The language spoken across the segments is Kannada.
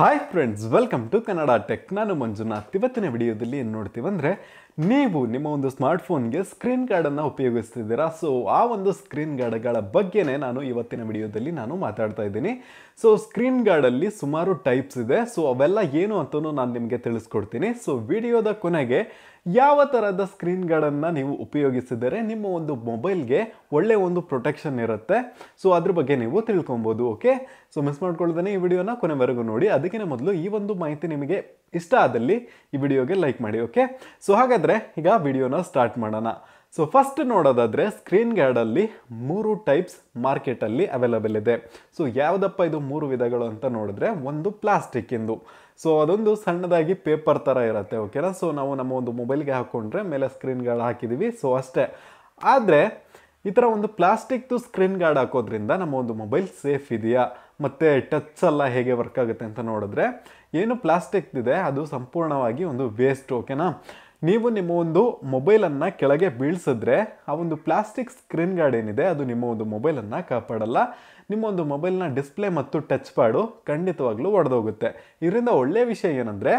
hi friends welcome to Kannada tech ನಾನು ಮಂಜುನಾಥ್ ಇವತ್ತಿನ ವಿಡಿಯೋದಲ್ಲಿ ಏನು ನೋಡ್ತೀವಂದರೆ ನೀವು ನಿಮ್ಮ ಒಂದು ಸ್ಮಾರ್ಟ್ಫೋನ್ಗೆ ಸ್ಕ್ರೀನ್ ಗಾರ್ಡನ್ನು ಉಪಯೋಗಿಸ್ತಿದ್ದೀರಾ ಸೊ ಆ ಒಂದು ಸ್ಕ್ರೀನ್ ಗಾರ್ಡ್ಗಳ ಬಗ್ಗೆನೇ ನಾನು ಇವತ್ತಿನ ವಿಡಿಯೋದಲ್ಲಿ ನಾನು ಮಾತಾಡ್ತಾ ಇದ್ದೀನಿ ಸೊ ಸ್ಕ್ರೀನ್ ಗಾರ್ಡಲ್ಲಿ ಸುಮಾರು ಟೈಪ್ಸ್ ಇದೆ ಸೊ ಅವೆಲ್ಲ ಏನು ಅಂತಲೂ ನಾನು ನಿಮಗೆ ತಿಳಿಸ್ಕೊಡ್ತೀನಿ ಸೊ ವಿಡಿಯೋದ ಕೊನೆಗೆ ಯಾವ ಥರದ ಸ್ಕ್ರೀನ್ ಗಾರ್ಡನ್ನು ನೀವು ಉಪಯೋಗಿಸಿದರೆ ನಿಮ್ಮ ಒಂದು ಮೊಬೈಲ್ಗೆ ಒಳ್ಳೆಯ ಒಂದು ಪ್ರೊಟೆಕ್ಷನ್ ಇರುತ್ತೆ ಸೊ ಅದ್ರ ಬಗ್ಗೆ ನೀವು ತಿಳ್ಕೊಬೋದು ಓಕೆ ಸೊ ಮಿಸ್ ಮಾಡ್ಕೊಳ್ದೇ ಈ ವಿಡಿಯೋನ ಕೊನೆವರೆಗೂ ನೋಡಿ ಅದಕ್ಕಿಂತ ಮೊದಲು ಈ ಒಂದು ಮಾಹಿತಿ ನಿಮಗೆ ಇಷ್ಟ ಆದಲ್ಲಿ ಈ ವಿಡಿಯೋಗೆ ಲೈಕ್ ಮಾಡಿ ಓಕೆ ಸೊ ಹಾಗಾದರೆ ಈಗ ವಿಡಿಯೋನ ಸ್ಟಾರ್ಟ್ ಮಾಡೋಣ ಸೊ ಫಸ್ಟ್ ನೋಡೋದಾದರೆ ಸ್ಕ್ರೀನ್ ಗಾರ್ಡಲ್ಲಿ ಮೂರು ಟೈಪ್ಸ್ ಮಾರ್ಕೆಟಲ್ಲಿ ಅವೈಲಬಲ್ ಇದೆ ಸೊ ಯಾವುದಪ್ಪ ಇದು ಮೂರು ವಿಧಗಳು ಅಂತ ನೋಡಿದ್ರೆ ಒಂದು ಪ್ಲಾಸ್ಟಿಕ್ಕಿಂದು ಸೊ ಅದೊಂದು ಸಣ್ಣದಾಗಿ ಪೇಪರ್ ಥರ ಇರುತ್ತೆ ಓಕೆನಾ ಸೊ ನಾವು ನಮ್ಮ ಒಂದು ಮೊಬೈಲ್ಗೆ ಹಾಕ್ಕೊಂಡ್ರೆ ಮೇಲೆ ಸ್ಕ್ರೀನ್ ಗಾರ್ಡ್ ಹಾಕಿದ್ದೀವಿ ಸೊ ಅಷ್ಟೇ ಆದರೆ ಈ ಥರ ಒಂದು ಪ್ಲಾಸ್ಟಿಕ್ದು ಸ್ಕ್ರೀನ್ ಗಾರ್ಡ್ ಹಾಕೋದ್ರಿಂದ ನಮ್ಮ ಒಂದು ಮೊಬೈಲ್ ಸೇಫ್ ಇದೆಯಾ ಮತ್ತು ಟಚ್ ಎಲ್ಲ ಹೇಗೆ ವರ್ಕ್ ಆಗುತ್ತೆ ಅಂತ ನೋಡಿದ್ರೆ ಏನು ಪ್ಲಾಸ್ಟಿಕ್ದಿದೆ ಅದು ಸಂಪೂರ್ಣವಾಗಿ ಒಂದು ವೇಸ್ಟ್ ಓಕೆನಾ ನೀವು ನಿಮ್ಮ ಒಂದು ಮೊಬೈಲನ್ನು ಕೆಳಗೆ ಬೀಳ್ಸಿದ್ರೆ ಆ ಒಂದು ಪ್ಲಾಸ್ಟಿಕ್ ಸ್ಕ್ರೀನ್ ಗಾರ್ಡ್ ಏನಿದೆ ಅದು ನಿಮ್ಮ ಒಂದು ಮೊಬೈಲನ್ನು ಕಾಪಾಡಲ್ಲ ನಿಮ್ಮ ಒಂದು ಮೊಬೈಲ್ನ ಡಿಸ್ಪ್ಲೇ ಮತ್ತು ಟಚ್ ಪಾಡು ಖಂಡಿತವಾಗ್ಲೂ ಒಡೆದೋಗುತ್ತೆ ಇದರಿಂದ ಒಳ್ಳೆಯ ವಿಷಯ ಏನಂದರೆ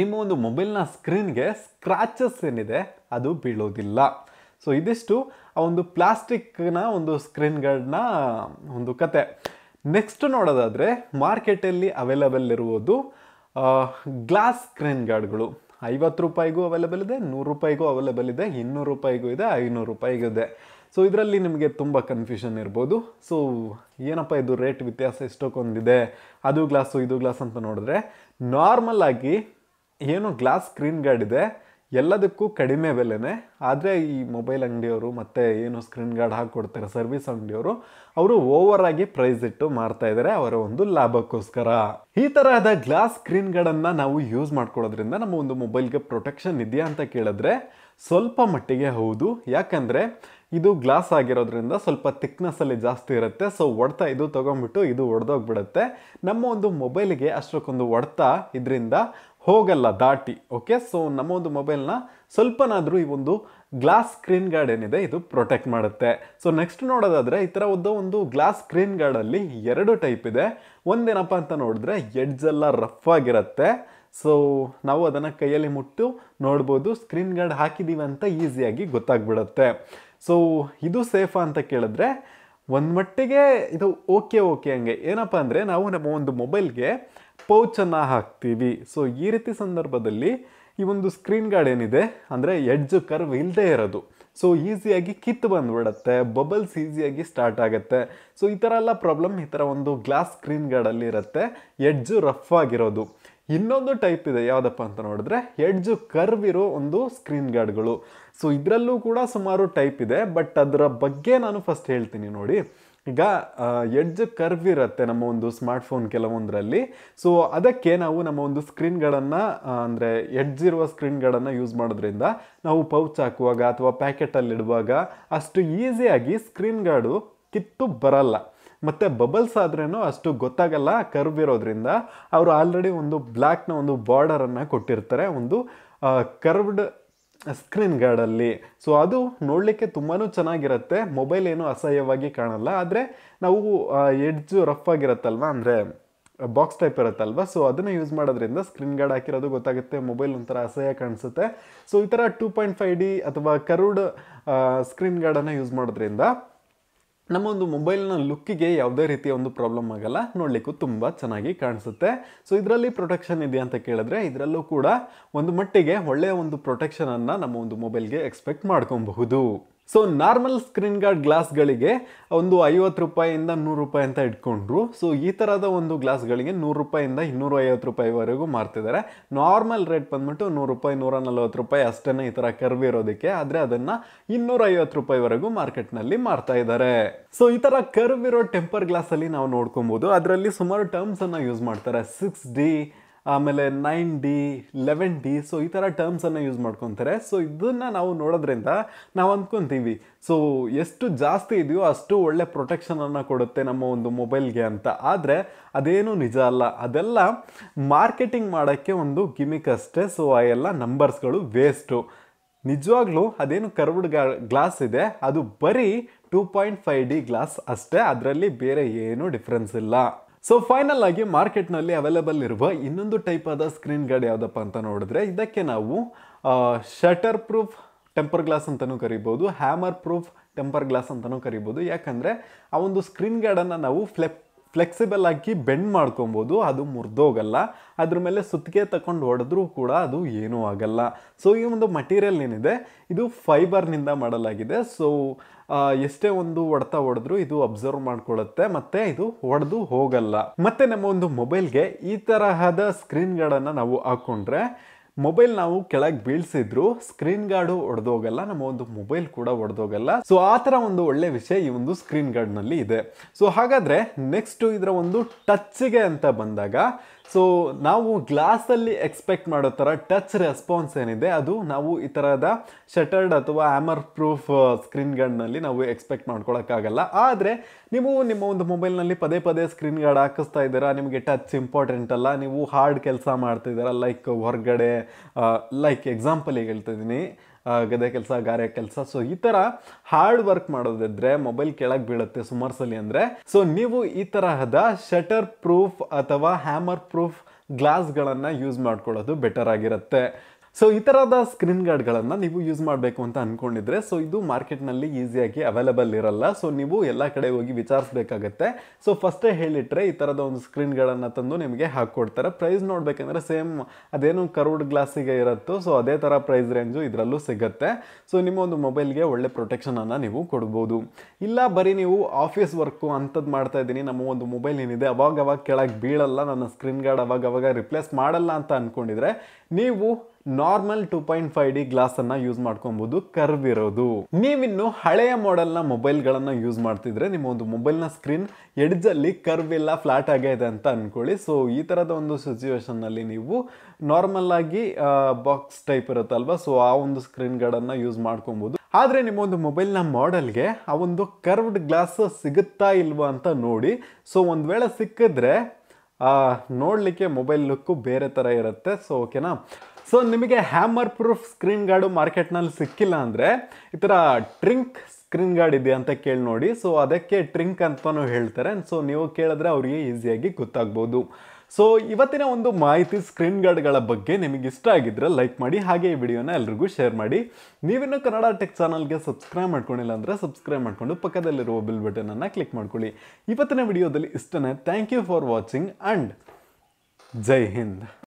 ನಿಮ್ಮ ಒಂದು ಮೊಬೈಲ್ನ ಸ್ಕ್ರೀನ್ಗೆ ಸ್ಕ್ರಾಚಸ್ ಏನಿದೆ ಅದು ಬೀಳೋದಿಲ್ಲ ಸೊ ಇದಿಷ್ಟು ಆ ಒಂದು ಪ್ಲಾಸ್ಟಿಕ್ನ ಒಂದು ಸ್ಕ್ರೀನ್ ಗಾರ್ಡ್ನ ಒಂದು ಕತೆ ನೆಕ್ಸ್ಟ್ ನೋಡೋದಾದರೆ ಮಾರ್ಕೆಟಲ್ಲಿ ಅವೈಲಬಲ್ ಇರುವುದು ಗ್ಲಾಸ್ ಸ್ಕ್ರೀನ್ ಗಾರ್ಡ್ಗಳು ಐವತ್ತು ರೂಪಾಯಿಗೂ ಅವೈಲಬಲ್ ಇದೆ ನೂರು ರೂಪಾಯಿಗೂ ಅವೈಲಬಲ್ ಇದೆ ಇನ್ನೂರು ರೂಪಾಯಿಗೂ ಇದೆ ಐನೂರು ರೂಪಾಯಿಗೂ ಇದೆ ಸೊ ಇದರಲ್ಲಿ ನಿಮಗೆ ತುಂಬ ಕನ್ಫ್ಯೂಷನ್ ಇರ್ಬೋದು ಸೊ ಏನಪ್ಪ ಇದು ರೇಟ್ ವ್ಯತ್ಯಾಸ ಎಷ್ಟೊಕ್ಕೊಂದಿದೆ ಅದು ಗ್ಲಾಸು ಇದು ಗ್ಲಾಸ್ ಅಂತ ನೋಡಿದ್ರೆ ನಾರ್ಮಲ್ ಆಗಿ ಏನು ಗ್ಲಾಸ್ ಸ್ಕ್ರೀನ್ ಗಾರ್ಡ್ ಇದೆ ಎಲ್ಲದಕ್ಕೂ ಕಡಿಮೆ ಬೆಲೆನೇ ಆದರೆ ಈ ಮೊಬೈಲ್ ಅಂಗಡಿಯವರು ಮತ್ತು ಏನು ಸ್ಕ್ರೀನ್ ಗಾರ್ಡ್ ಕೊಡ್ತಾರೆ ಸರ್ವಿಸ್ ಅಂಗಡಿಯವರು ಅವರು ಓವರ್ ಆಗಿ ಪ್ರೈಸ್ ಇಟ್ಟು ಮಾರ್ತಾ ಇದ್ದಾರೆ ಅವರ ಒಂದು ಲಾಭಕ್ಕೋಸ್ಕರ ಈ ತರಹದ ಗ್ಲಾಸ್ ಸ್ಕ್ರೀನ್ ನಾವು ಯೂಸ್ ಮಾಡ್ಕೊಳ್ಳೋದ್ರಿಂದ ನಮ್ಮ ಒಂದು ಮೊಬೈಲ್ಗೆ ಪ್ರೊಟೆಕ್ಷನ್ ಇದೆಯಾ ಅಂತ ಕೇಳಿದ್ರೆ ಸ್ವಲ್ಪ ಮಟ್ಟಿಗೆ ಹೌದು ಯಾಕಂದರೆ ಇದು ಗ್ಲಾಸ್ ಆಗಿರೋದ್ರಿಂದ ಸ್ವಲ್ಪ ತಿಕ್ನೆಸ್ಸಲ್ಲಿ ಜಾಸ್ತಿ ಇರುತ್ತೆ ಸೊ ಒಡ್ತ ಇದು ತೊಗೊಂಡ್ಬಿಟ್ಟು ಇದು ಒಡೆದೋಗ್ಬಿಡುತ್ತೆ ನಮ್ಮ ಒಂದು ಮೊಬೈಲ್ಗೆ ಅಷ್ಟಕ್ಕೊಂದು ಒಡ್ತಾ ಇದರಿಂದ ಹೋಗಲ್ಲ ದಾಟಿ ಓಕೆ ಸೊ ನಮ್ಮ ಒಂದು ಮೊಬೈಲ್ನ ಸ್ವಲ್ಪನಾದರೂ ಈ ಒಂದು ಗ್ಲಾಸ್ ಸ್ಕ್ರೀನ್ ಗಾರ್ಡ್ ಏನಿದೆ ಇದು ಪ್ರೊಟೆಕ್ಟ್ ಮಾಡುತ್ತೆ ಸೊ ನೆಕ್ಸ್ಟ್ ನೋಡೋದಾದರೆ ಈ ಥರ ಒಂದು ಒಂದು ಗ್ಲಾಸ್ ಸ್ಕ್ರೀನ್ ಗಾರ್ಡಲ್ಲಿ ಎರಡು ಟೈಪ್ ಇದೆ ಒಂದೇನಪ್ಪ ಅಂತ ನೋಡಿದ್ರೆ ಎಡ್ಜ್ ಎಲ್ಲ ರಫ್ ಆಗಿರುತ್ತೆ ಸೊ ನಾವು ಅದನ್ನು ಕೈಯಲ್ಲಿ ಮುಟ್ಟು ನೋಡ್ಬೋದು ಸ್ಕ್ರೀನ್ ಗಾರ್ಡ್ ಹಾಕಿದ್ದೀವಿ ಅಂತ ಈಸಿಯಾಗಿ ಗೊತ್ತಾಗ್ಬಿಡುತ್ತೆ ಸೊ ಇದು ಸೇಫಾ ಅಂತ ಕೇಳಿದ್ರೆ ಒಂದು ಮಟ್ಟಿಗೆ ಇದು ಓಕೆ ಓಕೆ ಹಂಗೆ ಏನಪ್ಪ ಅಂದರೆ ನಾವು ನಮ್ಮ ಒಂದು ಮೊಬೈಲ್ಗೆ ಪೌಚನ್ನು ಹಾಕ್ತೀವಿ ಸೊ ಈ ರೀತಿ ಸಂದರ್ಭದಲ್ಲಿ ಈ ಒಂದು ಸ್ಕ್ರೀನ್ ಗಾರ್ಡ್ ಏನಿದೆ ಅಂದರೆ ಎಡ್ಜು ಕರ್ವ್ ಇಲ್ಲದೆ ಇರೋದು ಸೊ ಈಸಿಯಾಗಿ ಕಿತ್ತು ಬಂದುಬಿಡತ್ತೆ ಬಬಲ್ಸ್ ಈಸಿಯಾಗಿ ಸ್ಟಾರ್ಟ್ ಆಗುತ್ತೆ ಸೊ ಈ ಥರ ಎಲ್ಲ ಪ್ರಾಬ್ಲಮ್ ಈ ಥರ ಒಂದು ಗ್ಲಾಸ್ ಸ್ಕ್ರೀನ್ ಗಾರ್ಡಲ್ಲಿ ಇರುತ್ತೆ ಎಡ್ಜು ರಫ್ ಆಗಿರೋದು ಇನ್ನೊಂದು ಟೈಪ್ ಇದೆ ಯಾವುದಪ್ಪ ಅಂತ ನೋಡಿದ್ರೆ ಎಡ್ಜು ಕರ್ವ್ ಇರೋ ಒಂದು ಸ್ಕ್ರೀನ್ ಗಾರ್ಡ್ಗಳು ಸೊ ಇದರಲ್ಲೂ ಕೂಡ ಸುಮಾರು ಟೈಪ್ ಇದೆ ಬಟ್ ಅದರ ಬಗ್ಗೆ ನಾನು ಫಸ್ಟ್ ಹೇಳ್ತೀನಿ ನೋಡಿ ಈಗ ಎಡ್ಜ್ ಕರ್ವ್ ಇರುತ್ತೆ ನಮ್ಮ ಒಂದು ಸ್ಮಾರ್ಟ್ಫೋನ್ ಕೆಲವೊಂದರಲ್ಲಿ ಸೊ ಅದಕ್ಕೆ ನಾವು ನಮ್ಮ ಒಂದು ಸ್ಕ್ರೀನ್ಗಳನ್ನು ಅಂದರೆ ಎಡ್ಜ್ ಇರುವ ಸ್ಕ್ರೀನ್ಗಳನ್ನು ಯೂಸ್ ಮಾಡೋದ್ರಿಂದ ನಾವು ಪೌಚ್ ಹಾಕುವಾಗ ಅಥವಾ ಪ್ಯಾಕೆಟಲ್ಲಿಡುವಾಗ ಅಷ್ಟು ಈಸಿಯಾಗಿ ಸ್ಕ್ರೀನ್ಗಳು ಕಿತ್ತು ಬರಲ್ಲ ಮತ್ತು ಬಬಲ್ಸ್ ಆದ್ರೂ ಅಷ್ಟು ಗೊತ್ತಾಗಲ್ಲ ಕರ್ವ್ ಇರೋದ್ರಿಂದ ಅವರು ಆಲ್ರೆಡಿ ಒಂದು ಬ್ಲ್ಯಾಕ್ನ ಒಂದು ಬಾರ್ಡರನ್ನು ಕೊಟ್ಟಿರ್ತಾರೆ ಒಂದು ಕರ್ವ್ಡ್ ಸ್ಕ್ರೀನ್ ಗಾರ್ಡಲ್ಲಿ ಸೊ ಅದು ನೋಡಲಿಕ್ಕೆ ತುಂಬಾ ಚೆನ್ನಾಗಿರುತ್ತೆ ಮೊಬೈಲ್ ಏನು ಅಸಹ್ಯವಾಗಿ ಕಾಣಲ್ಲ ಆದರೆ ನಾವು ಎಡ್ಜು ರಫ್ ಆಗಿರುತ್ತಲ್ವ ಅಂದರೆ ಬಾಕ್ಸ್ ಟೈಪ್ ಇರುತ್ತಲ್ವ ಸೊ ಅದನ್ನು ಯೂಸ್ ಮಾಡೋದ್ರಿಂದ ಸ್ಕ್ರೀನ್ ಗಾರ್ಡ್ ಹಾಕಿರೋದು ಗೊತ್ತಾಗುತ್ತೆ ಮೊಬೈಲ್ ಒಂಥರ ಅಸಹ್ಯ ಕಾಣಿಸುತ್ತೆ ಸೊ ಈ ಥರ ಟೂ ಪಾಯಿಂಟ್ ಫೈವ್ ಡಿ ಅಥವಾ ಕರುಡ್ ಸ್ಕ್ರೀನ್ ಗಾರ್ಡನ್ನು ಯೂಸ್ ಮಾಡೋದ್ರಿಂದ ನಮ್ಮ ಒಂದು ಮೊಬೈಲ್ನ ಲುಕ್ಕಿಗೆ ಯಾವುದೇ ರೀತಿಯ ಒಂದು ಪ್ರಾಬ್ಲಮ್ ಆಗಲ್ಲ ನೋಡಲಿಕ್ಕೂ ತುಂಬ ಚೆನ್ನಾಗಿ ಕಾಣಿಸುತ್ತೆ ಸೊ ಇದರಲ್ಲಿ ಪ್ರೊಟೆಕ್ಷನ್ ಇದೆ ಅಂತ ಕೇಳಿದ್ರೆ ಇದರಲ್ಲೂ ಕೂಡ ಒಂದು ಮಟ್ಟಿಗೆ ಒಳ್ಳೆಯ ಒಂದು ಪ್ರೊಟೆಕ್ಷನನ್ನು ನಮ್ಮ ಒಂದು ಮೊಬೈಲ್ಗೆ ಎಕ್ಸ್ಪೆಕ್ಟ್ ಮಾಡ್ಕೊಬಹುದು ಸೊ ನಾರ್ಮಲ್ ಸ್ಕ್ರೀನ್ ಗಾರ್ಡ್ ಗ್ಲಾಸ್ಗಳಿಗೆ ಒಂದು ಐವತ್ತು ರೂಪಾಯಿಯಿಂದ ನೂರು ರೂಪಾಯಿ ಅಂತ ಇಟ್ಕೊಂಡ್ರು ಸೊ ಈ ಥರದ ಒಂದು ಗ್ಲಾಸ್ಗಳಿಗೆ ನೂರು ರೂಪಾಯಿಂದ ಇನ್ನೂರು ಐವತ್ತು ರೂಪಾಯಿವರೆಗೂ ಮಾರ್ತಿದ್ದಾರೆ ನಾರ್ಮಲ್ ರೇಟ್ ಬಂದ್ಬಿಟ್ಟು ನೂರು ರೂಪಾಯಿ ನೂರ ನಲ್ವತ್ತು ರೂಪಾಯಿ ಅಷ್ಟೇ ಈ ಥರ ಕರ್ವಿ ಇರೋದಕ್ಕೆ ಆದರೆ ಅದನ್ನು ಇನ್ನೂರೈವತ್ತು ರೂಪಾಯಿವರೆಗೂ ಮಾರ್ಕೆಟ್ನಲ್ಲಿ ಮಾರ್ತಾ ಇದ್ದಾರೆ ಸೊ ಈ ಥರ ಕರ್ವ್ ಇರೋ ಟೆಂಪರ್ ಗ್ಲಾಸಲ್ಲಿ ನಾವು ನೋಡ್ಕೊಬೋದು ಅದರಲ್ಲಿ ಸುಮಾರು ಟರ್ಮ್ಸನ್ನು ಯೂಸ್ ಮಾಡ್ತಾರೆ ಸಿಕ್ಸ್ ಡಿ ಆಮೇಲೆ nine D eleven D so ಈ ಥರ ಟರ್ಮ್ಸನ್ನು ಯೂಸ್ ಮಾಡ್ಕೊತಾರೆ ಸೊ ಇದನ್ನು ನಾವು ನೋಡೋದ್ರಿಂದ ನಾವು ಅಂದ್ಕೊತೀವಿ ಸೊ ಎಷ್ಟು ಜಾಸ್ತಿ ಇದೆಯೋ ಅಷ್ಟು ಒಳ್ಳೆ ಪ್ರೊಟೆಕ್ಷನನ್ನು ಕೊಡುತ್ತೆ ನಮ್ಮ ಒಂದು ಮೊಬೈಲ್ಗೆ ಅಂತ ಆದರೆ ಅದೇನು ನಿಜ ಅಲ್ಲ ಅದೆಲ್ಲ ಮಾರ್ಕೆಟಿಂಗ್ ಮಾಡೋಕ್ಕೆ ಒಂದು ಗಿಮಿಕ್ ಅಷ್ಟೇ ಸೊ ಆ ಎಲ್ಲ ನಂಬರ್ಸ್ಗಳು ವೇಸ್ಟು ನಿಜವಾಗ್ಲೂ ಅದೇನು ಕರ್ವ್ಡ್ ಗ್ಲಾಸ್ ಇದೆ ಅದು ಬರೀ two point five D glass ಅಷ್ಟೇ ಅದರಲ್ಲಿ ಬೇರೆ ಏನೂ ಡಿಫ್ರೆನ್ಸ್ ಇಲ್ಲ ಸೊ ಫೈನಲ್ ಆಗಿ ಮಾರ್ಕೆಟ್ನಲ್ಲಿ ಅವೈಲೇಬಲ್ ಇರುವ ಇನ್ನೊಂದು ಟೈಪ್ ಆದ ಸ್ಕ್ರೀನ್ ಗಾರ್ಡ್ ಯಾವುದಪ್ಪ ಅಂತ ನೋಡಿದ್ರೆ ಇದಕ್ಕೆ ನಾವು ಶಟರ್ ಪ್ರೂಫ್ ಟೆಂಪರ್ ಗ್ಲಾಸ್ ಅಂತಲೂ ಕರಿಬೋದು ಹ್ಯಾಮರ್ ಪ್ರೂಫ್ ಟೆಂಪರ್ ಗ್ಲಾಸ್ ಅಂತಲೂ ಕರಿಬೋದು ಯಾಕಂದರೆ ಆ ಒಂದು ಸ್ಕ್ರೀನ್ ಗಾರ್ಡನ್ನು ನಾವು ಫ್ಲೆಪ್ ಫ್ಲೆಕ್ಸಿಬಲ್ ಆಗಿ ಬೆಂಡ್ ಮಾಡ್ಕೊಬೋದು ಅದು ಮುರಿದೋಗಲ್ಲ ಅದ್ರ ಮೇಲೆ ಸುತ್ತಿಗೆ ತಗೊಂಡು ಹೊಡೆದ್ರೂ ಕೂಡ ಅದು ಏನೂ ಆಗಲ್ಲ ಸೊ ಈ ಒಂದು ಮಟೀರಿಯಲ್ ಏನಿದೆ ಇದು ಫೈಬರ್ನಿಂದ ಮಾಡಲಾಗಿದೆ ಸೊ ಎಷ್ಟೇ ಒಂದು ಹೊಡೆತ ಹೊಡೆದ್ರು ಇದು ಅಬ್ಸರ್ವ್ ಮಾಡ್ಕೊಳ್ಳುತ್ತೆ ಮತ್ತೆ ಇದು ಹೊಡೆದು ಹೋಗಲ್ಲ ಮತ್ತೆ ನಮ್ಮ ಒಂದು ಮೊಬೈಲ್ಗೆ ಈ ತರಹದ ಸ್ಕ್ರೀನ್ಗಳನ್ನು ನಾವು ಹಾಕೊಂಡ್ರೆ ಮೊಬೈಲ್ ನಾವು ಕೆಳಗೆ ಬೀಳ್ಸಿದ್ರು ಸ್ಕ್ರೀನ್ ಗಾರ್ಡು ಒಡೆದೋಗಲ್ಲ ನಮ್ಮ ಒಂದು ಮೊಬೈಲ್ ಕೂಡ ಒಡೆದೋಗಲ್ಲ ಸೊ ಆ ಥರ ಒಂದು ಒಳ್ಳೆ ವಿಷಯ ಈ ಒಂದು ಸ್ಕ್ರೀನ್ ಗಾರ್ಡ್ನಲ್ಲಿ ಇದೆ ಸೊ ಹಾಗಾದರೆ ನೆಕ್ಸ್ಟು ಇದರ ಒಂದು ಟಚ್ಗೆ ಅಂತ ಬಂದಾಗ ಸೊ ನಾವು ಗ್ಲಾಸಲ್ಲಿ ಎಕ್ಸ್ಪೆಕ್ಟ್ ಮಾಡೋ ಥರ ಟಚ್ ರೆಸ್ಪಾನ್ಸ್ ಏನಿದೆ ಅದು ನಾವು ಈ ಥರದ ಶಟರ್ಡ್ ಅಥವಾ ಆಮರ್ ಪ್ರೂಫ್ ಸ್ಕ್ರೀನ್ಗಳಲ್ಲಿ ನಾವು ಎಕ್ಸ್ಪೆಕ್ಟ್ ಮಾಡ್ಕೊಳೋಕ್ಕಾಗಲ್ಲ ಆದರೆ ನೀವು ನಿಮ್ಮ ಒಂದು ಮೊಬೈಲ್ನಲ್ಲಿ ಪದೇ ಪದೇ ಸ್ಕ್ರೀನ್ ಗಾರ್ಡ್ ಹಾಕಿಸ್ತಾ ಇದ್ದೀರಾ ನಿಮಗೆ ಟಚ್ ಇಂಪಾರ್ಟೆಂಟ್ ಅಲ್ಲ ನೀವು ಹಾರ್ಡ್ ಕೆಲಸ ಮಾಡ್ತಿದ್ದೀರಾ ಲೈಕ್ ಹೊರಗಡೆ ಲೈಕ್ uh, ಎಕ್ಸಾಂಪಲ್ ಹೇಳ್ತಿದ್ದೀನಿ ಗದೆ ಕೆಲಸ ಗಾರೆ ಕೆಲಸ ಸೊ ಈ ಥರ ಹಾರ್ಡ್ ವರ್ಕ್ ಮಾಡೋದಿದ್ರೆ ಮೊಬೈಲ್ ಕೆಳಗೆ ಬೀಳುತ್ತೆ ಸುಮಾರು ಸಲ ಅಂದರೆ ಸೊ ನೀವು ಈ ತರಹದ ಶಟರ್ ಪ್ರೂಫ್ ಅಥವಾ ಹ್ಯಾಮರ್ ಪ್ರೂಫ್ ಗ್ಲಾಸ್ಗಳನ್ನು ಯೂಸ್ ಮಾಡ್ಕೊಳ್ಳೋದು ಬೆಟರ್ ಆಗಿರುತ್ತೆ ಸೊ ಈ ಥರದ ಸ್ಕ್ರೀನ್ ಗಾರ್ಡ್ಗಳನ್ನು ನೀವು ಯೂಸ್ ಮಾಡಬೇಕು ಅಂತ ಅಂದ್ಕೊಂಡಿದ್ರೆ ಸೊ ಇದು ಮಾರ್ಕೆಟ್ನಲ್ಲಿ ಈಸಿಯಾಗಿ ಅವೈಲೇಬಲ್ ಇರಲ್ಲ ಸೊ ನೀವು ಎಲ್ಲ ಕಡೆ ಹೋಗಿ ವಿಚಾರಿಸಬೇಕಾಗತ್ತೆ ಸೊ ಫಸ್ಟೇ ಹೇಳಿಟ್ರೆ ಈ ಥರದ ಒಂದು ಸ್ಕ್ರೀನ್ಗಳನ್ನು ತಂದು ನಿಮಗೆ ಹಾಕ್ಕೊಡ್ತಾರೆ ಪ್ರೈಸ್ ನೋಡಬೇಕಂದ್ರೆ ಸೇಮ್ ಅದೇನು ಕರ್ವ್ಡ್ ಗ್ಲಾಸಿಗೆ ಇರುತ್ತೋ ಸೊ ಅದೇ ಥರ ಪ್ರೈಸ್ ರೇಂಜು ಇದರಲ್ಲೂ ಸಿಗುತ್ತೆ ಸೊ ನಿಮ್ಮ ಒಂದು ಮೊಬೈಲ್ಗೆ ಒಳ್ಳೆ ಪ್ರೊಟೆಕ್ಷನನ್ನು ನೀವು ಕೊಡ್ಬೋದು ಇಲ್ಲ ಬರೀ ನೀವು ಆಫೀಸ್ ವರ್ಕು ಅಂಥದ್ದು ಮಾಡ್ತಾ ಇದ್ದೀನಿ ನಮ್ಮ ಒಂದು ಮೊಬೈಲ್ ಏನಿದೆ ಅವಾಗ ಕೆಳಗೆ ಬೀಳಲ್ಲ ನನ್ನ ಸ್ಕ್ರೀನ್ ಗಾರ್ಡ್ ಅವಾಗವಾಗ ರಿಪ್ಲೇಸ್ ಮಾಡಲ್ಲ ಅಂತ ಅಂದ್ಕೊಂಡಿದ್ರೆ ನೀವು normal two point five D glass ಅನ್ನ ಯೂಸ್ ಮಾಡ್ಕೊಬಹುದು ಕರ್ವ್ ಇರೋದು ನೀವಿನ್ನು ಹಳೆಯ ಮಾಡೆಲ್ನ ಗಳನ್ನ ಯೂಸ್ ಮಾಡ್ತಿದ್ರೆ ನಿಮ್ಮ ಒಂದು ಮೊಬೈಲ್ನ ಸ್ಕ್ರೀನ್ ಎಡ್ಜಲ್ಲಿ ಕರ್ವ್ ಇಲ್ಲ ಫ್ಲಾಟ್ ಇದೆ ಅಂತ ಅನ್ಕೊಳ್ಳಿ ಸೊ ಈ ತರದ ಒಂದು ಸಿಚುವೇಶನ್ನಲ್ಲಿ ನೀವು ನಾರ್ಮಲ್ ಆಗಿ ಬಾಕ್ಸ್ ಟೈಪ್ ಇರುತ್ತಲ್ವಾ ಸೊ ಆ ಒಂದು ಸ್ಕ್ರೀನ್ ಗಳನ್ನ ಯೂಸ್ ಮಾಡ್ಕೊಬಹುದು ಆದರೆ ನಿಮ್ಮ ಒಂದು ಮೊಬೈಲ್ನ ಮಾಡೆಲ್ಗೆ ಆ ಒಂದು ಕರ್ವ್ಡ್ ಗ್ಲಾಸ್ ಸಿಗುತ್ತಾ ಇಲ್ವಾ ಅಂತ ನೋಡಿ ಸೊ ಒಂದು ವೇಳೆ ಸಿಕ್ಕಿದ್ರೆ ನೋಡಲಿಕ್ಕೆ ಮೊಬೈಲ್ ಲುಕ್ಕು ಬೇರೆ ಥರ ಇರುತ್ತೆ ಸೊ ಓಕೆನಾ ಸೊ ನಿಮಗೆ ಹ್ಯಾಮರ್ ಪ್ರೂಫ್ ಸ್ಕ್ರೀನ್ ಗಾರ್ಡು ಮಾರ್ಕೆಟ್ನಲ್ಲಿ ಸಿಕ್ಕಿಲ್ಲ ಅಂದರೆ ಈ ಥರ ಟ್ರಿಂಕ್ ಸ್ಕ್ರೀನ್ ಗಾರ್ಡ್ ಇದೆ ಅಂತ ಕೇಳಿ ನೋಡಿ ಸೊ ಅದಕ್ಕೆ ಟ್ರಿಂಕ್ ಅಂತಲೂ ಹೇಳ್ತಾರೆ ಸೊ ನೀವು ಕೇಳಿದ್ರೆ ಅವರಿಗೆ ಈಸಿಯಾಗಿ ಗೊತ್ತಾಗ್ಬೋದು ಸೊ ಇವತ್ತಿನ ಒಂದು ಮಾಹಿತಿ ಸ್ಕ್ರೀನ್ ಗಾರ್ಡ್ಗಳ ಬಗ್ಗೆ ನಿಮಗೆ ಇಷ್ಟ ಆಗಿದ್ರೆ ಲೈಕ್ ಮಾಡಿ ಹಾಗೆ ಈ ವಿಡಿಯೋನ ಎಲ್ರಿಗೂ ಶೇರ್ ಮಾಡಿ ನೀವಿನ್ನೂ ಕನ್ನಡ ಟೆಕ್ ಚಾನಲ್ಗೆ ಸಬ್ಸ್ಕ್ರೈಬ್ ಮಾಡ್ಕೊಂಡಿಲ್ಲ ಅಂದರೆ ಸಬ್ಸ್ಕ್ರೈಬ್ ಮಾಡಿಕೊಂಡು ಪಕ್ಕದಲ್ಲಿರುವ ಬಿಲ್ ಬಟನನ್ನು ಕ್ಲಿಕ್ ಮಾಡ್ಕೊಳ್ಳಿ ಇವತ್ತಿನ ವಿಡಿಯೋದಲ್ಲಿ ಇಷ್ಟನೇ thank you for watching and ಜೈ ಹಿಂದ್